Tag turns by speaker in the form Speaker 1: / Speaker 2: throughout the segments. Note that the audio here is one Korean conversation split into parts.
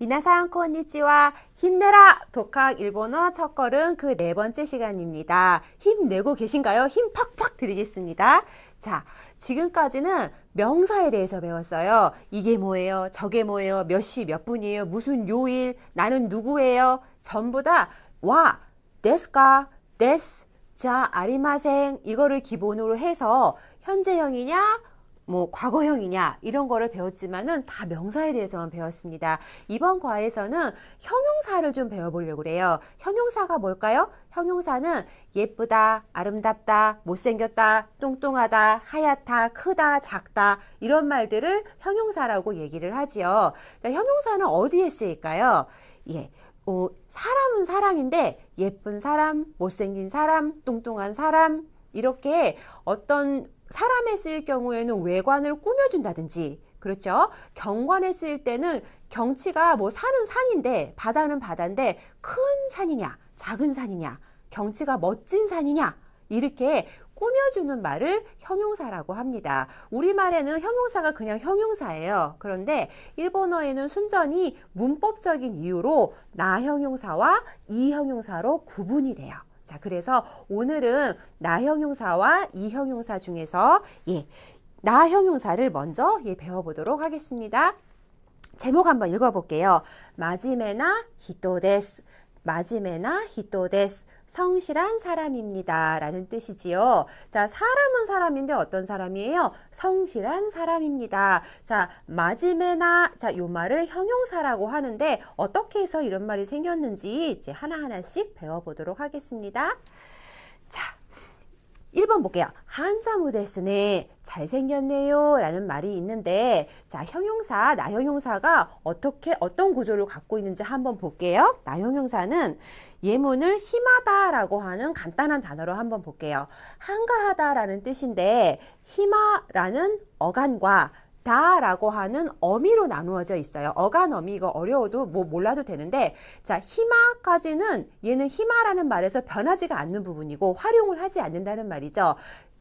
Speaker 1: 미나상 코니치와 힘내라 독학 일본어 첫걸음 그 네 번째 시간입니다. 힘내고 계신가요? 힘 팍팍 드리겠습니다. 자, 지금까지는 명사에 대해서 배웠어요. 이게 뭐예요? 저게 뭐예요? 몇 시 몇 분이에요? 무슨 요일? 나는 누구예요? 전부 다 와, 데스까, 데스, 자, 아리마생 이거를 기본으로 해서 현재형이냐, 뭐 과거형이냐 이런 거를 배웠지만은 다 명사에 대해서만 배웠습니다. 이번 과에서는 형용사를 좀 배워보려고 그래요. 형용사가 뭘까요? 형용사는 예쁘다, 아름답다, 못생겼다, 뚱뚱하다, 하얗다, 크다, 작다 이런 말들을 형용사라고 얘기를 하지요. 자, 형용사는 어디에 쓰일까요? 예. 어, 사람은 사람인데 예쁜 사람, 못생긴 사람, 뚱뚱한 사람 이렇게 어떤 사람에 쓰일 경우에는 외관을 꾸며준다든지 그렇죠. 경관에 쓰일 때는 경치가 뭐 산은 산인데 바다는 바다인데 큰 산이냐 작은 산이냐 경치가 멋진 산이냐 이렇게 꾸며주는 말을 형용사라고 합니다. 우리말에는 형용사가 그냥 형용사예요. 그런데 일본어에는 순전히 문법적인 이유로 나 형용사와 이 형용사로 구분이 돼요. 자, 그래서 오늘은 나형용사와 이형용사 중에서 예, 나형용사를 먼저 예, 배워보도록 하겠습니다. 제목 한번 읽어볼게요. 마지메나 히토데스, 마지메나 히토데스, 성실한 사람입니다. 라는 뜻이지요. 자, 사람은 사람인데 어떤 사람이에요? 성실한 사람입니다. 자, 마지메나. 자, 요 말을 형용사라고 하는데 어떻게 해서 이런 말이 생겼는지 이제 하나하나씩 배워보도록 하겠습니다. 자, 1번 볼게요. 한사무 데스네. 잘생겼네요. 라는 말이 있는데, 자, 형용사, 나형용사가 어떻게, 어떤 구조를 갖고 있는지 한번 볼게요. 나형용사는 예문을 희마다 라고 하는 간단한 단어로 한번 볼게요. 한가하다 라는 뜻인데, 희마라는 어간과 다라고 하는 어미로 나누어져 있어요. 어간 어미 이거 어려워도 뭐 몰라도 되는데 자 희마까지는 얘는 희마라는 말에서 변하지가 않는 부분이고 활용을 하지 않는다는 말이죠.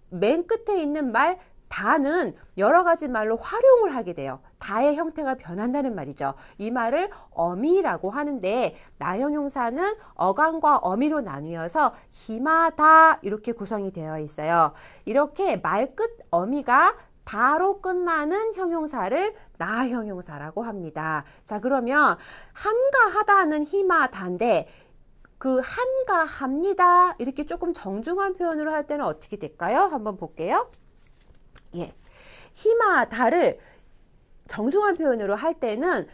Speaker 1: 맨 끝에 있는 말 다는 여러 가지 말로 활용을 하게 돼요. 다의 형태가 변한다는 말이죠. 이 말을 어미라고 하는데 나형용사는 어간과 어미로 나뉘어서 희마다 이렇게 구성이 되어 있어요. 이렇게 말 끝 어미가 다로 끝나는 형용사를 나 형용사라고 합니다. 자, 그러면 한가하다는 희마 단데 그 한가합니다. 이렇게 조금 정중한 표현으로 할 때는 어떻게 될까요? 한번 볼게요. 예. 희마 다를 정중한 표현으로 할 때는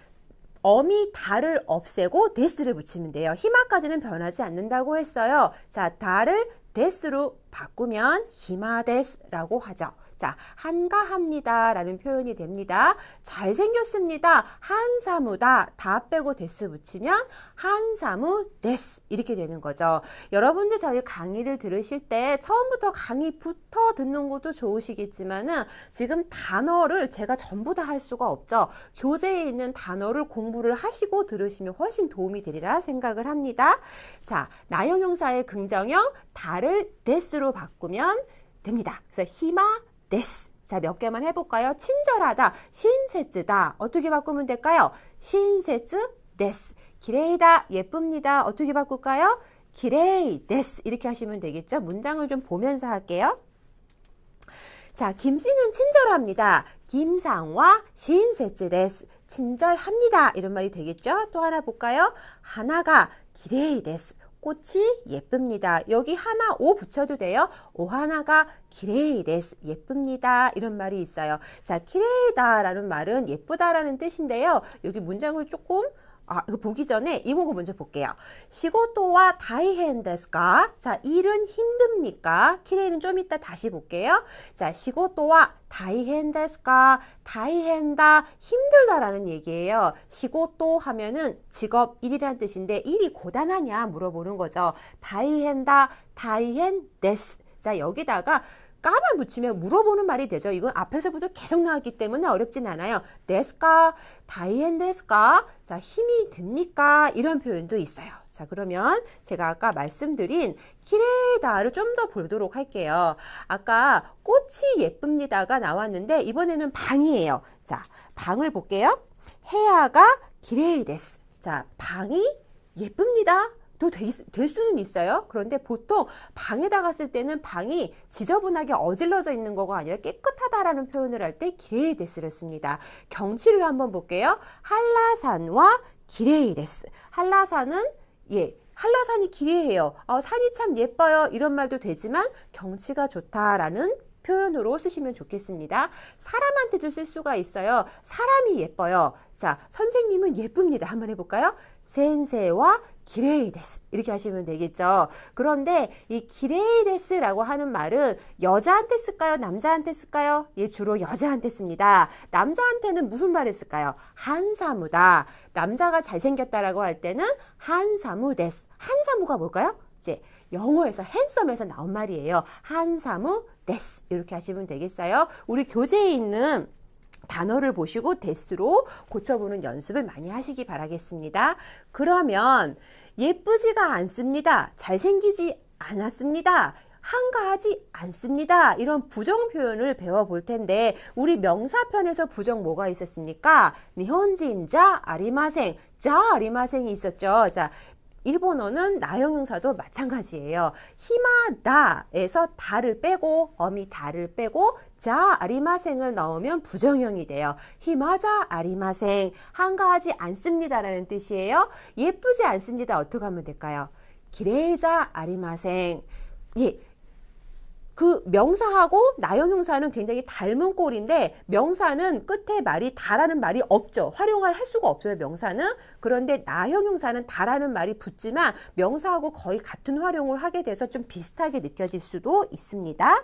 Speaker 1: 어미 다를 없애고 데스를 붙이면 돼요. 희마까지는 변하지 않는다고 했어요. 자, 다를 데스로 바꾸면 희마데스라고 하죠. 자, 한가합니다. 라는 표현이 됩니다. 잘생겼습니다. 한사무다. 다 빼고 데스 붙이면 한사무 데스. 이렇게 되는 거죠. 여러분들 저희 강의를 들으실 때 처음부터 강의부터 듣는 것도 좋으시겠지만은 지금 단어를 제가 전부 다 할 수가 없죠. 교재에 있는 단어를 공부를 하시고 들으시면 훨씬 도움이 되리라 생각을 합니다. 자, 나형용사의 긍정형 다를 데스로 바꾸면 됩니다. 그래서 희망 데스. 자몇개만해볼까요친절하다신세切다 어떻게 바꾸면 될까요? 신세切 데스. 기레이다 예쁩니다 어떻게 바꿀까요? 기레이 데스. 이렇게 하시면 되겠죠? 문장을 좀 보면서 할게요. 자, 김 씨는 친절합니다. 김상와 신세츠데스. 친절합니다. 이런 말이 되겠죠? 또 하나 볼까요? 하나가 기레이 데스. 꽃이 예쁩니다. 여기 하나 오 붙여도 돼요. 오 하나가 기레이 데스 예쁩니다. 이런 말이 있어요. 자, 기레이다라는 말은 예쁘다라는 뜻인데요. 여기 문장을 조금 아, 이거 보기 전에 이 문구 먼저 볼게요. 시고토와 다이헨데스가? 자, 일은 힘듭니까? 키레이는 좀 이따 다시 볼게요. 자, 시고토와 다이헨데스가? 다이헨다, 힘들다라는 얘기예요. 시고토 하면은 직업 일이라는 뜻인데 일이 고단하냐 물어보는 거죠. 다이헨다, 다이헨데스. 자, 여기다가 까만 붙이면 물어보는 말이 되죠. 이건 앞에서부터 계속 나왔기 때문에 어렵진 않아요. 데스까, 다이엔데스까, 자 힘이 듭니까? 이런 표현도 있어요. 자 그러면 제가 아까 말씀드린 키레다를 좀 더 보도록 할게요. 아까 꽃이 예쁩니다가 나왔는데 이번에는 방이에요. 자 방을 볼게요. 헤아가 기레이데스. 자 방이 예쁩니다. 될 수는 있어요. 그런데 보통 방에다갔을 때는 방이 지저분하게 어질러져 있는 거가 아니라 깨끗하다라는 표현을 할 때 기레이 데스를 씁니다. 경치를 한번 볼게요. 한라산과 기레이 데스. 한라산은 예, 한라산이 기이해요 어, 산이 참 예뻐요. 이런 말도 되지만 경치가 좋다라는 표현으로 쓰시면 좋겠습니다. 사람한테도 쓸 수가 있어요. 사람이 예뻐요. 자, 선생님은 예쁩니다. 한번 해볼까요? 센세와 기레이데스 이렇게 하시면 되겠죠. 그런데 이 기레이데스라고 하는 말은 여자한테 쓸까요? 남자한테 쓸까요? 예, 주로 여자한테 씁니다. 남자한테는 무슨 말을 쓸까요? 한사무다. 남자가 잘생겼다라고 할 때는 한사무데스. 한사무가 뭘까요? 이제 영어에서 핸섬에서 나온 말이에요. 한사무데스 이렇게 하시면 되겠어요. 우리 교재에 있는 단어를 보시고 대수로 고쳐보는 연습을 많이 하시기 바라겠습니다. 그러면 예쁘지가 않습니다. 잘생기지 않았습니다. 한가하지 않습니다. 이런 부정 표현을 배워볼 텐데 우리 명사편에서 부정 뭐가 있었습니까? 니혼진자 아리마생 자 아리마생이 있었죠. 자 일본어는 나형용사도 마찬가지예요. 히마다에서 다를 빼고 어미 다를 빼고 자 아리마생을 넣으면 부정형이 돼요. 히마자 아리마생 한가하지 않습니다라는 뜻이에요. 예쁘지 않습니다. 어떻게 하면 될까요? 기레자 아리마생 예, 그 명사하고 나형용사는 굉장히 닮은 꼴인데 명사는 끝에 말이 다라는 말이 없죠. 활용을 할 수가 없어요. 명사는. 그런데 나형용사는 다라는 말이 붙지만 명사하고 거의 같은 활용을 하게 돼서 좀 비슷하게 느껴질 수도 있습니다.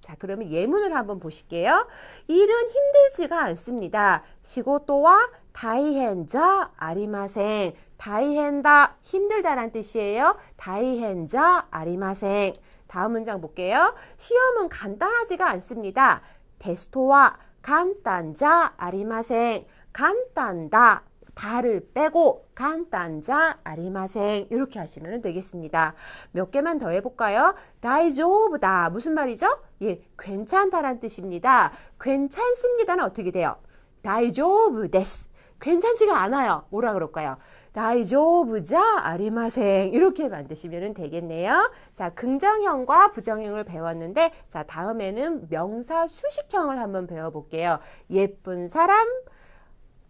Speaker 1: 자 그러면 예문을 한번 보실게요. 일은 힘들지가 않습니다. 시고또와 다이헨자 아리마생 다이헨다 힘들다란 뜻이에요. 다이헨자 아리마생 다음 문장 볼게요. 시험은 간단하지가 않습니다. 테스토와 간단자 아리마생 간단다 다를 빼고 간단자 아리마생 이렇게 하시면 되겠습니다. 몇 개만 더 해볼까요? 다이조브다 무슨 말이죠? 예, 괜찮다란 뜻입니다. 괜찮습니다는 어떻게 돼요? 다이조브 데스 괜찮지가 않아요. 뭐라 그럴까요? 다이조부자 아리마생 이렇게 만드시면 되겠네요. 자, 긍정형과 부정형을 배웠는데 자, 다음에는 명사 수식형을 한번 배워볼게요. 예쁜 사람,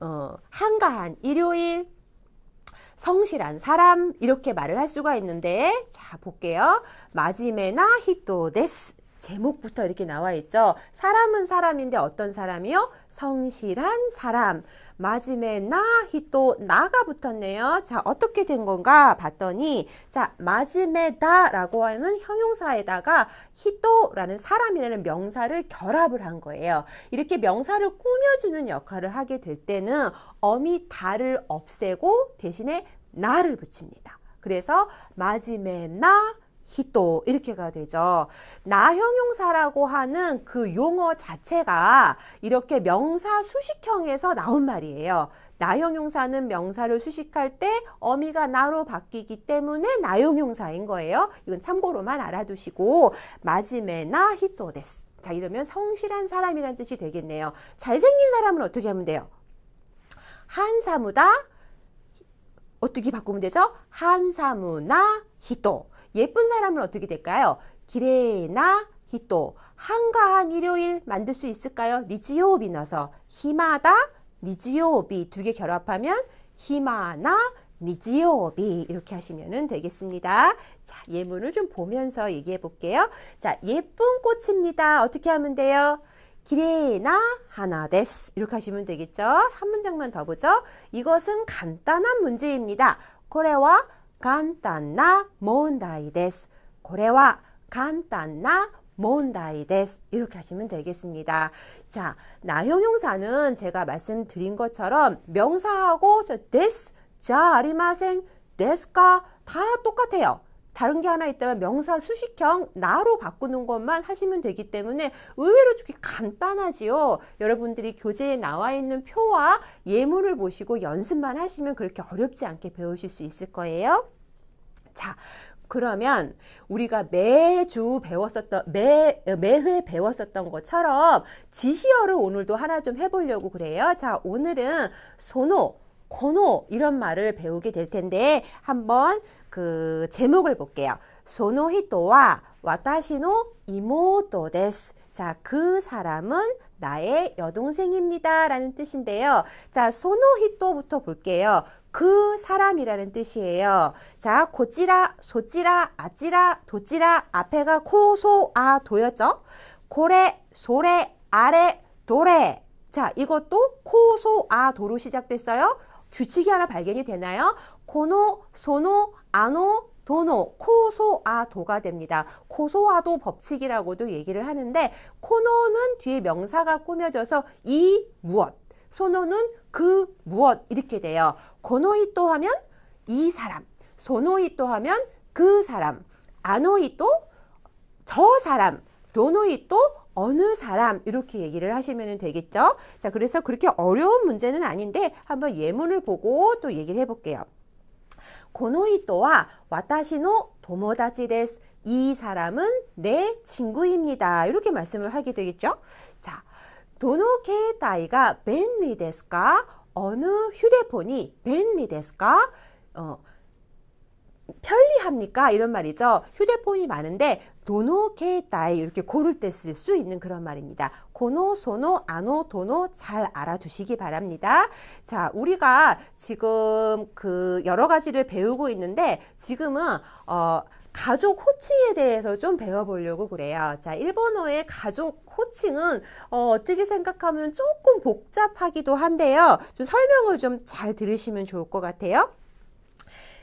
Speaker 1: 어, 한가한 일요일, 성실한 사람 이렇게 말을 할 수가 있는데 자 볼게요. 마지메나 히토데스 제목부터 이렇게 나와 있죠. 사람은 사람인데 어떤 사람이요? 성실한 사람. 마지막에 나, 히또, 나가 붙었네요. 자, 어떻게 된 건가 봤더니, 자, 마지메다 라고 하는 형용사에다가 히또라는 사람이라는 명사를 결합을 한 거예요. 이렇게 명사를 꾸며주는 역할을 하게 될 때는 어미 다를 없애고 대신에 나를 붙입니다. 그래서 마지메나 히토 이렇게가 되죠. 나형용사라고 하는 그 용어 자체가 이렇게 명사 수식형에서 나온 말이에요. 나형용사는 명사를 수식할 때 어미가 나로 바뀌기 때문에 나형용사인 거예요. 이건 참고로만 알아두시고 마지메나 히토 데스. 자 이러면 성실한 사람이란 뜻이 되겠네요. 잘생긴 사람은 어떻게 하면 돼요? 한사무다 어떻게 바꾸면 되죠? 한사무나 히토 예쁜 사람은 어떻게 될까요? 기레나 히토 한가한 일요일 만들 수 있을까요? 니지요비 넣서 히마다 니지요비 두 개 결합하면 히마나 니지오비 이렇게 하시면 되겠습니다. 자, 예문을 좀 보면서 얘기해 볼게요. 자, 예쁜 꽃입니다. 어떻게 하면 돼요? 기레나 하나 데스 이렇게 하시면 되겠죠. 한 문장만 더 보죠. 이것은 간단한 문제입니다. 고래와 簡単な問題です。これは簡単な모은 다이 이렇게 하시면 되겠습니다. 자, 나 형용사는 제가 말씀드린 것처럼 명사하고 저 데스 자 아리마생 데스가 다 똑같아요. 다른 게 하나 있다면 명사 수식형 나로 바꾸는 것만 하시면 되기 때문에 의외로 좋게 간단하지요. 여러분들이 교재에 나와 있는 표와 예문을 보시고 연습만 하시면 그렇게 어렵지 않게 배우실 수 있을 거예요. 자, 그러면 우리가 매주 배웠었던 매 매회 배웠었던 것처럼 지시어를 오늘도 하나 좀 해보려고 그래요. 자, 오늘은 손노 코노 이런 말을 배우게 될 텐데 한번 그 제목을 볼게요. 소노히토와 와타시노 이모토 데스. 자, 그 사람은 나의 여동생입니다. 라는 뜻인데요. 자, 소노히토부터 볼게요. 그 사람이라는 뜻이에요. 자, 고찌라, 소찌라, 아찌라, 도찌라, 앞에가 코, 소, 아, 도였죠? 고래, 소래, 아래, 도래. 자, 이것도 코, 소, 아, 도로 시작됐어요. 규칙이 하나 발견이 되나요? 고노, 소노, 아노, 도노, 코소아도가 됩니다. 코소아도 법칙이라고도 얘기를 하는데 코노는 뒤에 명사가 꾸며져서 이 무엇, 소노는 그 무엇 이렇게 돼요. 고노이또 하면 이 사람, 소노이또 하면 그 사람, 아노이또 저 사람, 도노이또 어느 사람 이렇게 얘기를 하시면 되겠죠. 자, 그래서 그렇게 어려운 문제는 아닌데 한번 예문을 보고 또 얘기를 해볼게요. 고노이 또와 와타시노 도모다치 데스. 이 사람은 내 친구입니다. 이렇게 말씀을 하게 되겠죠. 자, 도노케 다이가 벤리 데스까? 어느 휴대폰이 벤리 데스까? 어, 합니까? 이런 말이죠. 휴대폰이 많은데 도노, 케이타이 이렇게 고를 때 쓸 수 있는 그런 말입니다. 고노, 소노, 아노, 도노 잘 알아두시기 바랍니다. 자, 우리가 지금 그 여러 가지를 배우고 있는데 지금은 어 가족 호칭에 대해서 좀 배워보려고 그래요. 자, 일본어의 가족 호칭은 어, 떻게 생각하면 조금 복잡하기도 한데요. 좀 설명을 좀 잘 들으시면 좋을 것 같아요.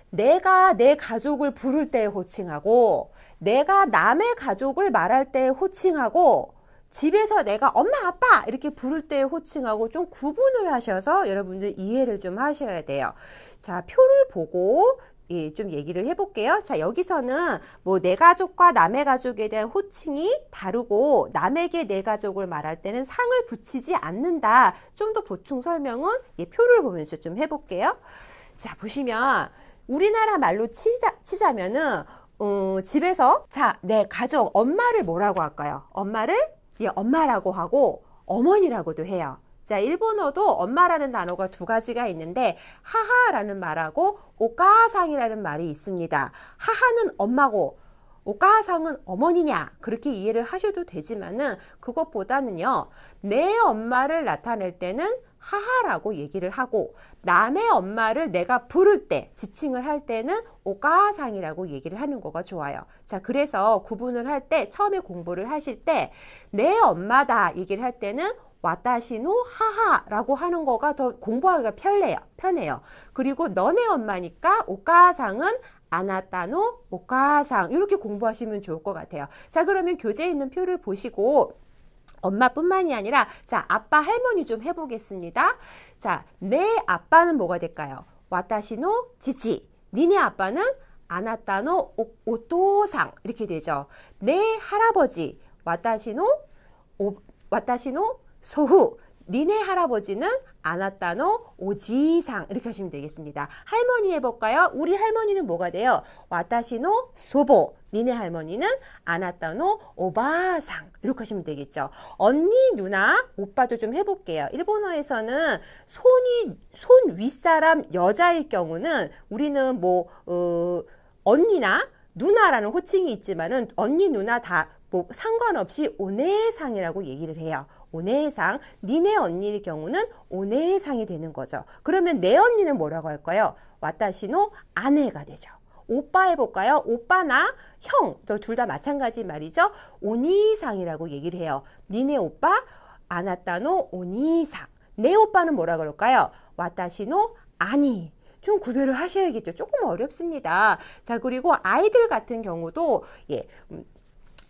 Speaker 1: 내가 내 가족을 부를 때 호칭하고 내가 남의 가족을 말할 때 호칭하고 집에서 내가 엄마 아빠 이렇게 부를 때 호칭하고 좀 구분을 하셔서 여러분들 이해를 좀 하셔야 돼요. 자 표를 보고 예, 좀 얘기를 해볼게요. 자, 여기서는 뭐 내 가족과 남의 가족에 대한 호칭이 다르고 남에게 내 가족을 말할 때는 상을 붙이지 않는다. 좀 더 보충 설명은 예, 표를 보면서 좀 해볼게요. 자, 보시면 우리나라 말로 치자, 치자면은 어, 집에서 자내 가족 엄마를 뭐라고 할까요? 엄마를 예, 엄마라고 하고 어머니라고도 해요. 자, 일본어도 엄마라는 단어가 두 가지가 있는데 하하라는 말하고 오까상이라는 말이 있습니다. 하하는 엄마고 오까상은 어머니냐 그렇게 이해를 하셔도 되지만은 그것보다는요 내 엄마를 나타낼 때는 하하라고 얘기를 하고 남의 엄마를 내가 부를 때 지칭을 할 때는 오가상이라고 얘기를 하는 거가 좋아요. 자, 그래서 구분을 할 때 처음에 공부를 하실 때 내 엄마다 얘기를 할 때는 와다시노 하하라고 하는 거가 더 공부하기가 편해요. 편해요. 그리고 너네 엄마니까 오가상은 아나타노 오가상 이렇게 공부하시면 좋을 것 같아요. 자, 그러면 교재에 있는 표를 보시고 엄마뿐만이 아니라 자 아빠 할머니 좀 해보겠습니다. 자 내 아빠는 뭐가 될까요? 와타시노 지지 니네 아빠는 아나타노 오토상 이렇게 되죠. 내 할아버지 와타시노 오, 와타시노 소후 니네 할아버지는 아나타노 오지상 이렇게 하시면 되겠습니다. 할머니 해볼까요? 우리 할머니는 뭐가 돼요? 와타시노 소보 니네 할머니는 아나타노 오바상 이렇게 하시면 되겠죠. 언니, 누나, 오빠도 좀 해볼게요. 일본어에서는 손이 손 윗사람 여자의 경우는 우리는 뭐 어, 언니나 누나라는 호칭이 있지만은 언니 누나 다 뭐 상관없이 오네상이라고 얘기를 해요. 오해상 니네 언니의 경우는 오해상이 되는 거죠. 그러면 내 언니는 뭐라고 할까요? 와타시노 아내가 되죠. 오빠 해볼까요? 오빠나 형, 둘 다 마찬가지 말이죠. 오니상이라고 얘기를 해요. 니네 오빠 아나타노 오니상. 내 오빠는 뭐라 그럴까요? 와타시노 아니. 좀 구별을 하셔야겠죠. 조금 어렵습니다. 자, 그리고 아이들 같은 경우도 예. 음,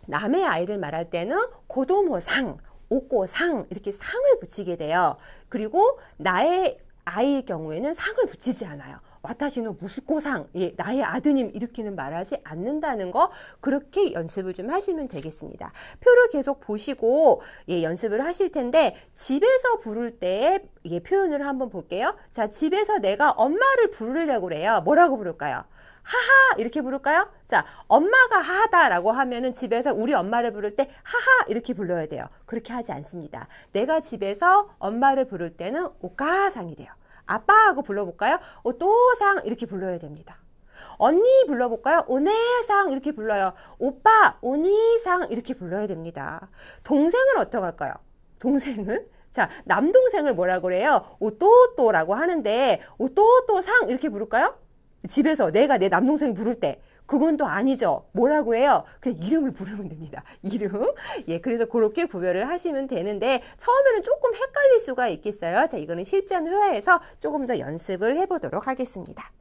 Speaker 1: 남의 아이를 말할 때는 고도모상, 옷고상 이렇게 상을 붙이게 돼요. 그리고 나의 아이의 경우에는 상을 붙이지 않아요. 와타시노 무스코상 예, 나의 아드님 이렇게는 말하지 않는다는 거 그렇게 연습을 좀 하시면 되겠습니다. 표를 계속 보시고 예, 연습을 하실 텐데 집에서 부를 때의 예, 표현을 한번 볼게요. 자 집에서 내가 엄마를 부르려고 그래요. 뭐라고 부를까요? 하하 이렇게 부를까요? 자, 엄마가 하하다라고 하면은 집에서 우리 엄마를 부를 때 하하 이렇게 불러야 돼요. 그렇게 하지 않습니다. 내가 집에서 엄마를 부를 때는 오까상이 돼요. 아빠하고 불러볼까요? 오또상 이렇게 불러야 됩니다. 언니 불러볼까요? 오네상 이렇게 불러요. 오빠 오니상 이렇게 불러야 됩니다. 동생은 어떡할까요? 동생은 자 남동생을 뭐라 그래요? 오또또라고 하는데 오또또상 이렇게 부를까요? 집에서 내가 내 남동생 부를 때 그건 또 아니죠. 뭐라고 해요? 그냥 이름을 부르면 됩니다. 이름. 예, 그래서 그렇게 구별을 하시면 되는데 처음에는 조금 헷갈릴 수가 있겠어요. 자, 이거는 실전 회화에서 조금 더 연습을 해보도록 하겠습니다.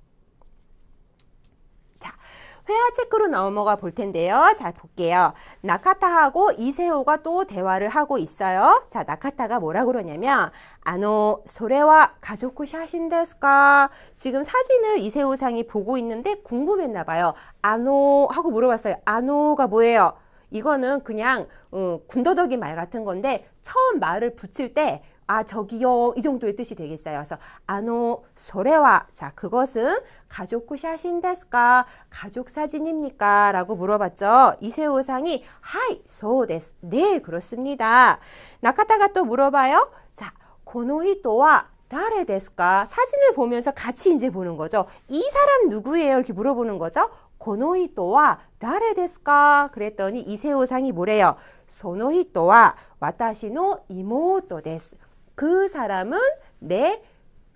Speaker 1: 회화 체크로 넘어가 볼 텐데요. 자, 볼게요. 나카타하고 이세호가 또 대화를 하고 있어요. 자, 나카타가 뭐라 그러냐면 아노 소레와 가족쿠샤신데스까 지금 사진을 이세호 상이 보고 있는데 궁금했나 봐요. 아노 하고 물어봤어요. 아노가 뭐예요? 이거는 그냥 어, 군더더기 말 같은 건데 처음 말을 붙일 때아 저기요 이 정도의 뜻이 되겠어요. 그래서 아노 소레와 자 그것은 가족구 샷인데스까 가족 사진입니까? 라고 물어봤죠. 이세호상이 하이 소데스 네 그렇습니다. 나카타가 또 물어봐요. 자 고노히토와 다레 데스까 사진을 보면서 같이 이제 보는 거죠. 이 사람 누구예요? 이렇게 물어보는 거죠. 고노히토와 다레 데스까 그랬더니 이세호상이 뭐래요? 소노히토와 와타시노 이모토 데스. 그 사람은 내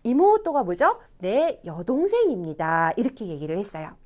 Speaker 1: 이모또가 뭐죠? 내 여동생입니다. 이렇게 얘기를 했어요.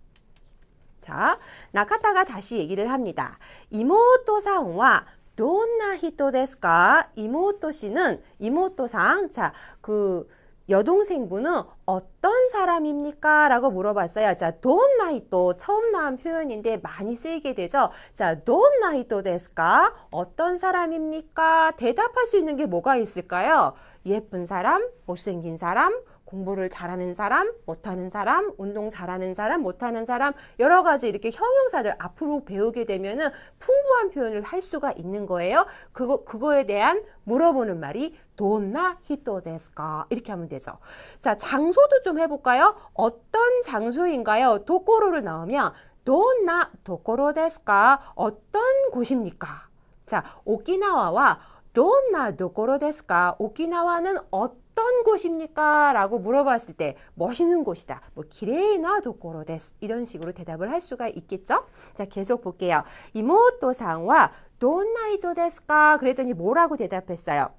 Speaker 1: 자, 나카타가 다시 얘기를 합니다. 이모토상와 돈나 히토데스까? 이모토씨는 이모토상 자, 그 여동생분은 어떤 사람입니까? 라고 물어봤어요. 자, 돈 나이도 처음 나온 표현인데 많이 쓰이게 되죠. 자, 돈 나이도 데스까? 어떤 사람입니까? 대답할 수 있는 게 뭐가 있을까요? 예쁜 사람, 못생긴 사람, 공부를 잘하는 사람, 못하는 사람, 운동 잘하는 사람, 못하는 사람 여러 가지 이렇게 형용사들 앞으로 배우게 되면은 풍부한 표현을 할 수가 있는 거예요. 그거 그거에 대한 물어보는 말이 돈나 히토데스까 이렇게 하면 되죠. 자, 장소 장소도 좀 해볼까요? 어떤 장소인가요? 도코로를 넣으면 도나 도코로 데스까? 어떤 곳입니까? 자, 오키나와와 도나 도코로 데스까? 오키나와는 어떤 곳입니까? 라고 물어봤을 때 멋있는 곳이다. 뭐 기레이나 도코로 데스 이런 식으로 대답을 할 수가 있겠죠? 자, 계속 볼게요. 이모토상와 도나이도 데스까? 그랬더니 뭐라고 대답했어요?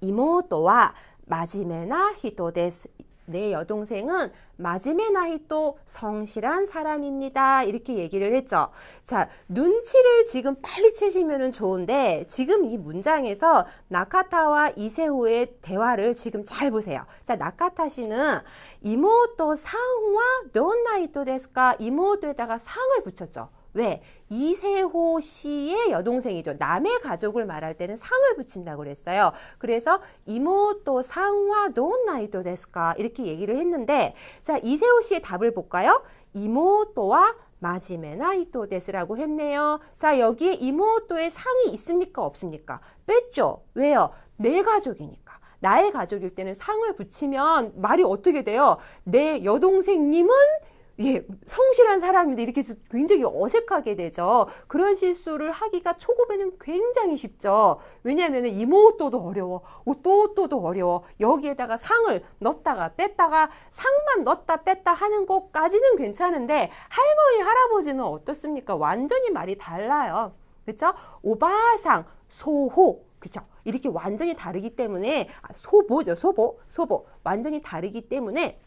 Speaker 1: 이모토와 마지메나 히토데스 내 여동생은 맞음의 나이 또 성실한 사람입니다. 이렇게 얘기를 했죠. 자, 눈치를 지금 빨리 채시면 좋은데 지금 이 문장에서 나카타와 이세호의 대화를 지금 잘 보세요. 자, 나카타 씨는 이모또 상와 넌 나이 또됐을까 이모또에다가 상을 붙였죠. 왜? 이세호 씨의 여동생이죠. 남의 가족을 말할 때는 상을 붙인다고 그랬어요. 그래서 이모또 상와 돈나이도 데스까 이렇게 얘기를 했는데 자 이세호 씨의 답을 볼까요? 이모또와 마지메나이또 데스라고 했네요. 자 여기에 이모또의 상이 있습니까 없습니까? 뺐죠. 왜요? 내 가족이니까. 나의 가족일 때는 상을 붙이면 말이 어떻게 돼요? 내 여동생님은 예, 성실한 사람인데 이렇게 해서 굉장히 어색하게 되죠. 그런 실수를 하기가 초급에는 굉장히 쉽죠. 왜냐하면 이모또도 어려워, 또또도 어려워. 여기에다가 상을 넣었다가 뺐다가 상만 넣었다 뺐다 하는 것까지는 괜찮은데 할머니, 할아버지는 어떻습니까? 완전히 말이 달라요. 그렇죠? 오바상, 소호, 그렇죠? 이렇게 완전히 다르기 때문에 아, 소보죠, 소보, 소보. 완전히 다르기 때문에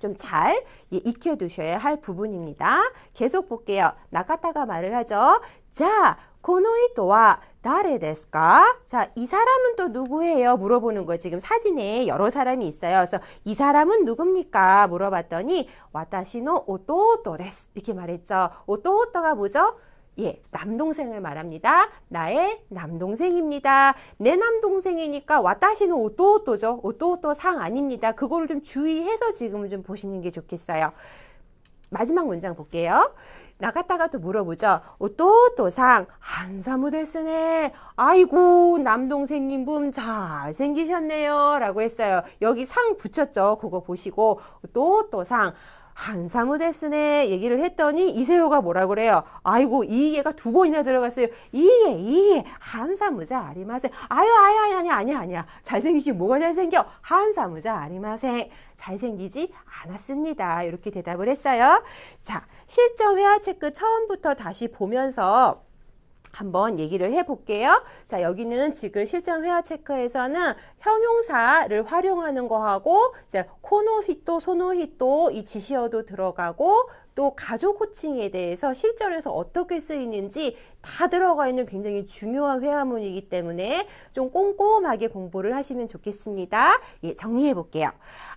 Speaker 1: 좀잘 익혀 두셔야 할 부분입니다. 계속 볼게요. 나카타가 말을 하죠. 자, 고노이토와 다레데스까 자, 이 사람은 또 누구예요? 물어보는 거예요. 지금 사진에 여러 사람이 있어요. 그래서 이 사람은 누굽니까? 물어봤더니 와타시노 오토토 데스 이렇게 말했죠. 오토토가 뭐죠? 예, 남동생을 말합니다. 나의 남동생입니다. 내 남동생이니까 와다시는 오또오또죠. 오또오또 상 아닙니다. 그거를 좀 주의해서 지금 좀 보시는 게 좋겠어요. 마지막 문장 볼게요. 나갔다가 또 물어보죠. 오또또상 오 한사무데스네. 아이고 남동생님 분 잘생기셨네요. 라고 했어요. 여기 상 붙였죠. 그거 보시고 오 또또상 오 한사무 됐으네 얘기를 했더니 이세호가 뭐라 그래요? 아이고 이해가 두 번이나 들어갔어요. 이해 예, 이해 예. 한사무자 아리마세. 아유 아유 아니 아니 아니 아니야. 잘생기게 뭐가 잘생겨? 한사무자 아리마세. 잘생기지 않았습니다. 이렇게 대답을 했어요. 자 실전 회화 체크 처음부터 다시 보면서 한번 얘기를 해볼게요. 자, 여기는 지금 실전 회화 체크에서는 형용사를 활용하는 거하고 이제 코노히토, 소노히토 이 지시어도 들어가고 또 가족 호칭에 대해서 실전에서 어떻게 쓰이는지 다 들어가 있는 굉장히 중요한 회화문이기 때문에 좀 꼼꼼하게 공부를 하시면 좋겠습니다. 예, 정리해 볼게요.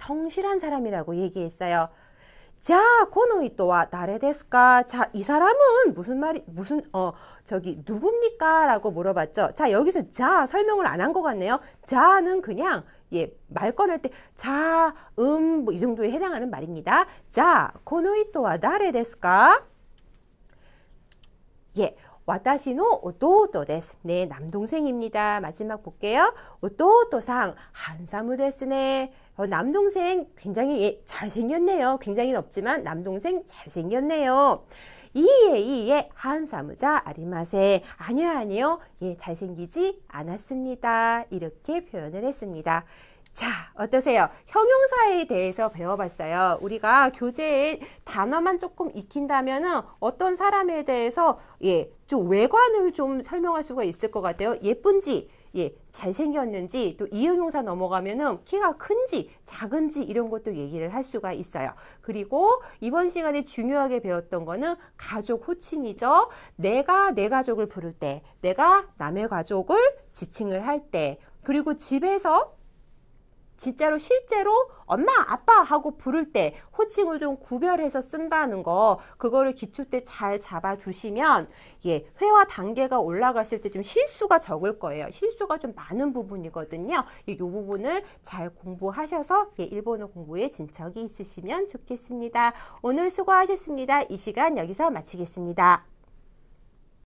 Speaker 1: 성실한 사람이라고 얘기했어요. 자, 코노이또와 나레데스까? 자, 이 사람은 무슨 말이 무슨 어 저기 누굽니까?라고 물어봤죠. 자, 여기서 자 설명을 안 한 것 같네요. 자는 그냥 예, 말 꺼낼 때 자, 음, 뭐 이 정도에 해당하는 말입니다. 자, 코노이또와 나레데스까? 예, 와타시노 오토오토 데스. 네, 남동생입니다. 마지막 볼게요. 오토오토상 한사무 데스네. 어, 남동생 굉장히 예, 잘생겼네요. 굉장히 없지만 남동생 잘생겼네요. 이에 이에 한사무자 아리마세 아니요 아니요 예 잘생기지 않았습니다 이렇게 표현을 했습니다 자 어떠세요 형용사에 대해서 배워봤어요 우리가 교재에 단어만 조금 익힌다면 어떤 사람에 대해서 예좀 외관을 좀 설명할 수가 있을 것 같아요 예쁜지 예, 잘생겼는지 또 이응용사 넘어가면은 키가 큰지 작은지 이런 것도 얘기를 할 수가 있어요. 그리고 이번 시간에 중요하게 배웠던 거는 가족 호칭이죠. 내가 내 가족을 부를 때, 내가 남의 가족을 지칭을 할 때, 그리고 집에서 진짜로 실제로 엄마 아빠 하고 부를 때 호칭을 좀 구별해서 쓴다는 거 그거를 기초 때 잘 잡아 두시면 예 회화 단계가 올라갔을 때 좀 실수가 적을 거예요 실수가 좀 많은 부분이거든요 이 부분을 잘 공부하셔서 예, 일본어 공부에 진척이 있으시면 좋겠습니다 오늘 수고하셨습니다 이 시간 여기서 마치겠습니다.